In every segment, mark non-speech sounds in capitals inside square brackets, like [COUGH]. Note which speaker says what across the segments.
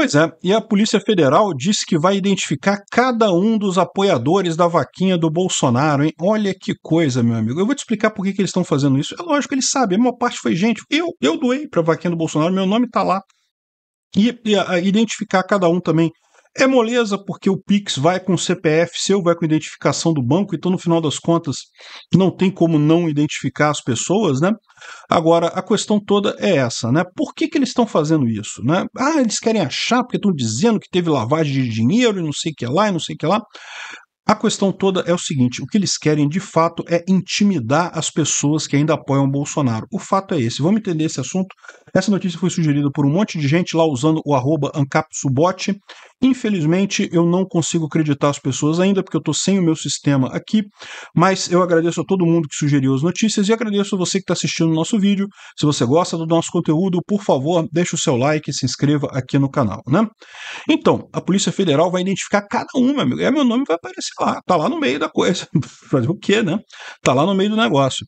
Speaker 1: Pois é, e a Polícia Federal disse que vai identificar cada um dos apoiadores da vaquinha do Bolsonaro, hein? Olha que coisa, meu amigo. Eu vou te explicar por que, que eles estão fazendo isso. É lógico, eles sabem, a maior parte foi gente. Eu, eu doei a vaquinha do Bolsonaro, meu nome tá lá. E, e a, identificar cada um também é moleza porque o Pix vai com CPF seu, vai com identificação do banco, então no final das contas não tem como não identificar as pessoas, né? Agora, a questão toda é essa, né? Por que, que eles estão fazendo isso, né? Ah, eles querem achar porque estão dizendo que teve lavagem de dinheiro e não sei o que lá e não sei o que lá. A questão toda é o seguinte: o que eles querem de fato é intimidar as pessoas que ainda apoiam o Bolsonaro. O fato é esse. Vamos entender esse assunto essa notícia foi sugerida por um monte de gente lá usando o arroba AncapSubot. Infelizmente, eu não consigo acreditar as pessoas ainda, porque eu estou sem o meu sistema aqui, mas eu agradeço a todo mundo que sugeriu as notícias e agradeço a você que está assistindo o nosso vídeo. Se você gosta do nosso conteúdo, por favor, deixe o seu like e se inscreva aqui no canal, né? Então, a Polícia Federal vai identificar cada uma, amigo. É, meu nome vai aparecer lá, tá lá no meio da coisa. [LAUGHS] Fazer o quê, né? Tá lá no meio do negócio.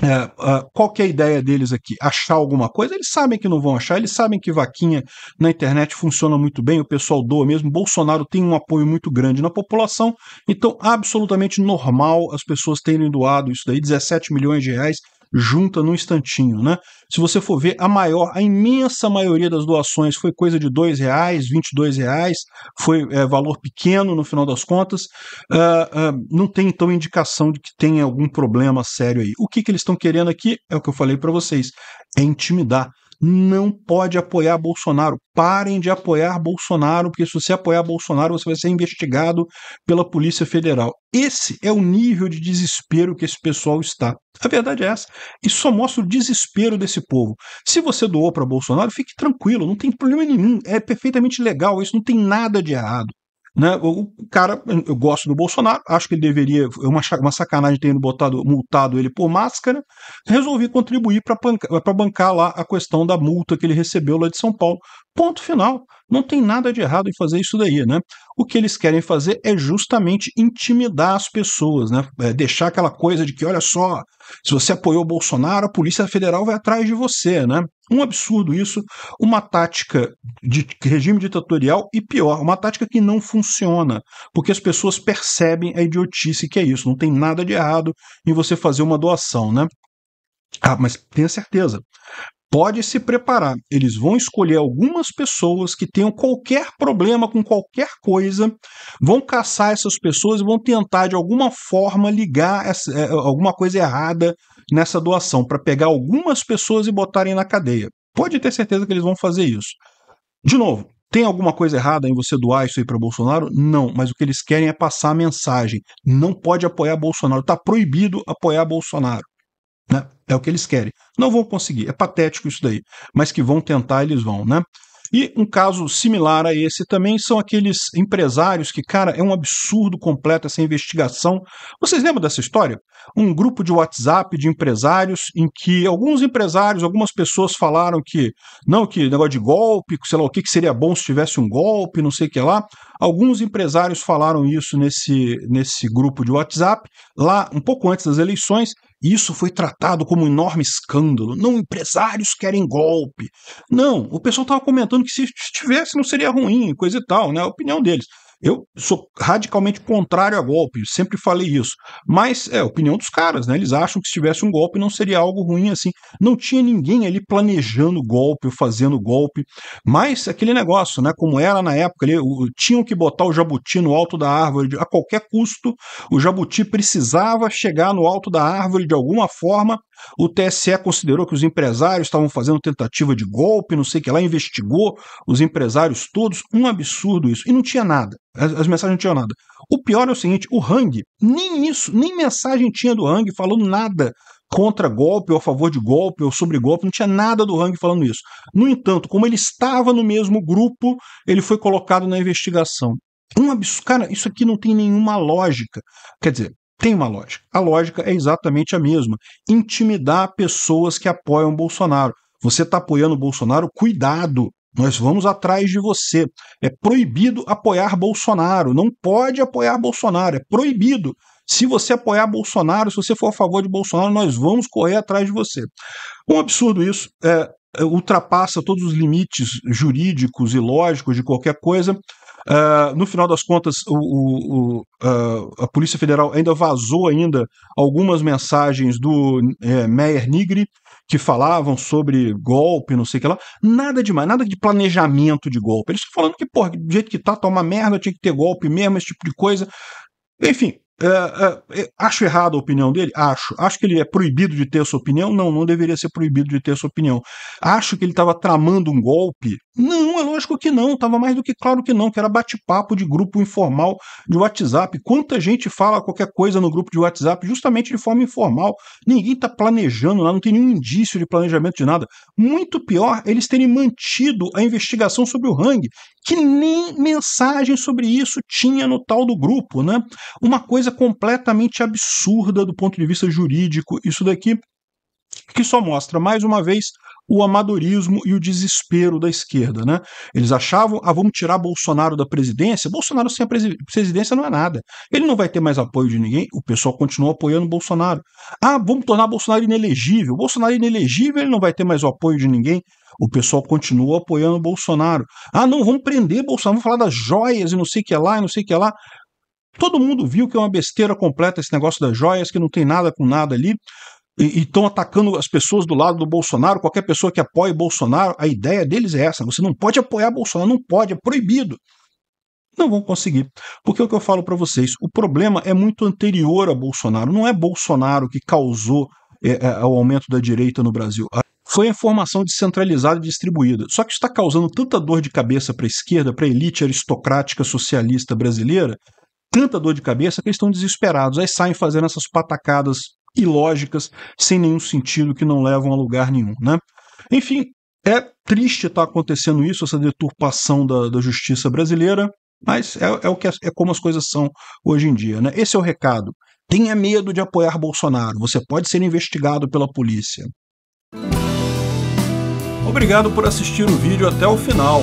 Speaker 1: É, uh, qual que é a ideia deles aqui? Achar alguma coisa? Eles sabem que não vão achar, eles sabem que vaquinha na internet funciona muito bem, o pessoal doa mesmo. Bolsonaro tem um apoio muito grande na população, então absolutamente normal as pessoas terem doado isso daí, 17 milhões de reais junta num instantinho, né? Se você for ver, a maior, a imensa maioria das doações foi coisa de dois reais, vinte e dois reais, foi é, valor pequeno no final das contas. Uh, uh, não tem então indicação de que tem algum problema sério aí. O que, que eles estão querendo aqui é o que eu falei para vocês, é intimidar não pode apoiar Bolsonaro. Parem de apoiar Bolsonaro, porque se você apoiar Bolsonaro, você vai ser investigado pela Polícia Federal. Esse é o nível de desespero que esse pessoal está. A verdade é essa. Isso só mostra o desespero desse povo. Se você doou para Bolsonaro, fique tranquilo, não tem problema nenhum. É perfeitamente legal, isso não tem nada de errado. Né? O cara, eu gosto do Bolsonaro, acho que ele deveria, é uma, uma sacanagem ter botado, multado ele por máscara. Resolvi contribuir para bancar lá a questão da multa que ele recebeu lá de São Paulo. Ponto final. Não tem nada de errado em fazer isso daí, né? O que eles querem fazer é justamente intimidar as pessoas, né? É deixar aquela coisa de que, olha só, se você apoiou o Bolsonaro, a Polícia Federal vai atrás de você, né? Um absurdo isso, uma tática de regime ditatorial e pior, uma tática que não funciona, porque as pessoas percebem a idiotice que é isso, não tem nada de errado em você fazer uma doação, né? Ah, mas tenha certeza, Pode se preparar, eles vão escolher algumas pessoas que tenham qualquer problema com qualquer coisa, vão caçar essas pessoas e vão tentar de alguma forma ligar essa, é, alguma coisa errada nessa doação, para pegar algumas pessoas e botarem na cadeia. Pode ter certeza que eles vão fazer isso. De novo, tem alguma coisa errada em você doar isso aí para Bolsonaro? Não, mas o que eles querem é passar a mensagem. Não pode apoiar Bolsonaro. Está proibido apoiar Bolsonaro. Né? É o que eles querem. Não vão conseguir, é patético isso daí. Mas que vão tentar, eles vão, né? E um caso similar a esse também são aqueles empresários que, cara, é um absurdo completo essa investigação. Vocês lembram dessa história? Um grupo de WhatsApp de empresários em que alguns empresários, algumas pessoas falaram que não, que negócio de golpe, sei lá o que, que seria bom se tivesse um golpe, não sei o que lá. Alguns empresários falaram isso nesse, nesse grupo de WhatsApp lá um pouco antes das eleições isso foi tratado como um enorme escândalo. Não empresários querem golpe. Não, o pessoal estava comentando que se tivesse não seria ruim, coisa e tal, né? A opinião deles. Eu sou radicalmente contrário a golpe, sempre falei isso. Mas é a opinião dos caras, né? Eles acham que se tivesse um golpe não seria algo ruim assim. Não tinha ninguém ali planejando golpe ou fazendo golpe. Mas aquele negócio, né? Como era na época, ali, tinham que botar o jabuti no alto da árvore a qualquer custo. O jabuti precisava chegar no alto da árvore de alguma forma o TSE considerou que os empresários estavam fazendo tentativa de golpe, não sei o que lá, investigou os empresários todos. Um absurdo isso. E não tinha nada. As, as mensagens não tinham nada. O pior é o seguinte: o Hang, nem isso, nem mensagem tinha do Hang falando nada contra golpe ou a favor de golpe ou sobre golpe, não tinha nada do Hang falando isso. No entanto, como ele estava no mesmo grupo, ele foi colocado na investigação. Um absurdo. Cara, isso aqui não tem nenhuma lógica. Quer dizer, tem uma lógica. A lógica é exatamente a mesma: intimidar pessoas que apoiam Bolsonaro. Você está apoiando o Bolsonaro, cuidado, nós vamos atrás de você. É proibido apoiar Bolsonaro. Não pode apoiar Bolsonaro. É proibido. Se você apoiar Bolsonaro, se você for a favor de Bolsonaro, nós vamos correr atrás de você. Um absurdo isso. É, ultrapassa todos os limites jurídicos e lógicos de qualquer coisa. Uh, no final das contas, o, o, uh, a Polícia Federal ainda vazou ainda algumas mensagens do é, Meyer Nigri que falavam sobre golpe, não sei o que lá. Nada demais, nada de planejamento de golpe. Eles estão falando que, porra, do jeito que tá, tá uma merda, tinha que ter golpe mesmo, esse tipo de coisa. Enfim, Uh, uh, acho errado a opinião dele? Acho. Acho que ele é proibido de ter sua opinião? Não, não deveria ser proibido de ter sua opinião. Acho que ele estava tramando um golpe não, é lógico que não, estava mais do que claro que não, que era bate-papo de grupo informal de WhatsApp. Quanta gente fala qualquer coisa no grupo de WhatsApp justamente de forma informal. Ninguém está planejando lá, não tem nenhum indício de planejamento de nada. Muito pior eles terem mantido a investigação sobre o Hang, que nem mensagem sobre isso tinha no tal do grupo, né? Uma coisa completamente absurda do ponto de vista jurídico, isso daqui que só mostra mais uma vez o amadorismo e o desespero da esquerda. Né? Eles achavam, ah, vamos tirar Bolsonaro da presidência. Bolsonaro sem a presidência não é nada. Ele não vai ter mais apoio de ninguém. O pessoal continua apoiando Bolsonaro. Ah, vamos tornar Bolsonaro inelegível. Bolsonaro é inelegível, ele não vai ter mais o apoio de ninguém. O pessoal continua apoiando Bolsonaro. Ah, não, vamos prender Bolsonaro, vamos falar das joias e não sei o que lá, e não sei o que lá. Todo mundo viu que é uma besteira completa esse negócio das joias, que não tem nada com nada ali e estão atacando as pessoas do lado do Bolsonaro, qualquer pessoa que apoie Bolsonaro, a ideia deles é essa: você não pode apoiar Bolsonaro, não pode, é proibido. Não vão conseguir. Porque é o que eu falo para vocês: o problema é muito anterior a Bolsonaro. Não é Bolsonaro que causou é, é, o aumento da direita no Brasil. Foi a informação descentralizada e distribuída. Só que está causando tanta dor de cabeça para a esquerda, para a elite aristocrática socialista brasileira, tanta dor de cabeça que eles estão desesperados. Aí saem fazendo essas patacadas ilógicas, sem nenhum sentido, que não levam a lugar nenhum. Né? Enfim, é triste estar tá acontecendo isso, essa deturpação da, da justiça brasileira, mas é, é, o que, é como as coisas são hoje em dia. Né? Esse é o recado. Tenha medo de apoiar Bolsonaro. Você pode ser investigado pela polícia. Obrigado por assistir o vídeo até o final.